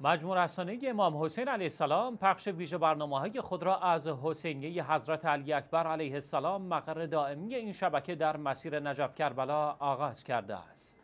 مجموع رسانه امام حسین علیه السلام پخش ویژه برنامه های خود را از حسینیه حضرت علی اکبر علیه السلام مقر دائمی این شبکه در مسیر نجف کربلا آغاز کرده است.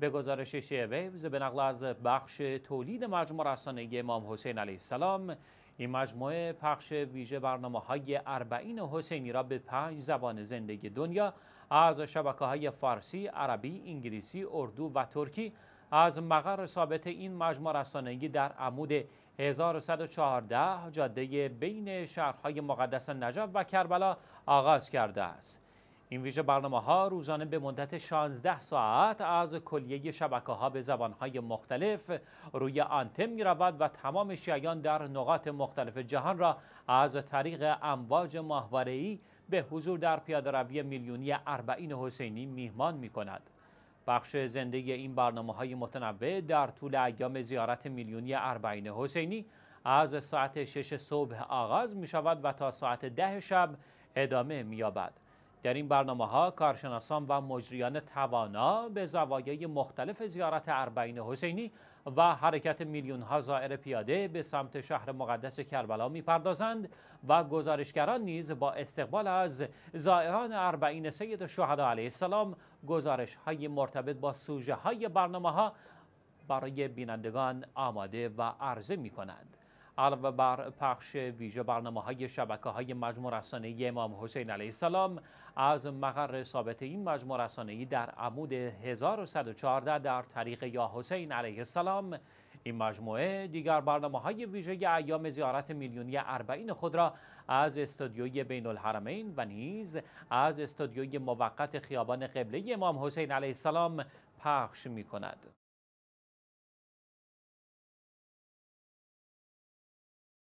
به گزارش شیعه ویوز به نقل از بخش تولید مجموع رسانه امام حسین علیه السلام این مجموعه پخش ویژه برنامه های اربعین حسینی را به پنج زبان زندگی دنیا از شبکه های فارسی، عربی، انگلیسی، اردو و ترکی از مقر ثابت این مجموع رسانگی در عمود 1114 جاده بین شهرهای مقدس نجف و کربلا آغاز کرده است. این ویژه برنامه ها روزانه به مدت 16 ساعت از کلیه شبکه ها به زبان های مختلف روی آنتن می رود و تمام شیعیان در نقاط مختلف جهان را از طریق امواج ماهواره به حضور در پیاده روی میلیونی اربعین حسینی میهمان می کند. بخش زندگی این برنامه های متنوع در طول ایام زیارت میلیونی اربعین حسینی از ساعت 6 صبح آغاز می شود و تا ساعت ده شب ادامه می یابد. در این برنامه ها کارشناسان و مجریان توانا به زوایای مختلف زیارت اربعین حسینی و حرکت میلیون ها زائر پیاده به سمت شهر مقدس کربلا میپردازند و گزارشگران نیز با استقبال از زائران اربعین سید الشهدا علیه السلام گزارش های مرتبط با سوژه های برنامه ها برای بینندگان آماده و عرضه می کنند. علاوه بر پخش ویژه برنامه های شبکه های مجموع رسانه امام حسین علیه السلام از مقر ثابت این مجموع رسانه در عمود 1114 در طریق یا حسین علیه السلام این مجموعه دیگر برنامه های ویژه ایام زیارت میلیونی اربعین خود را از استودیوی بین الحرمین و نیز از استودیوی موقت خیابان قبله امام حسین علیه السلام پخش می کند.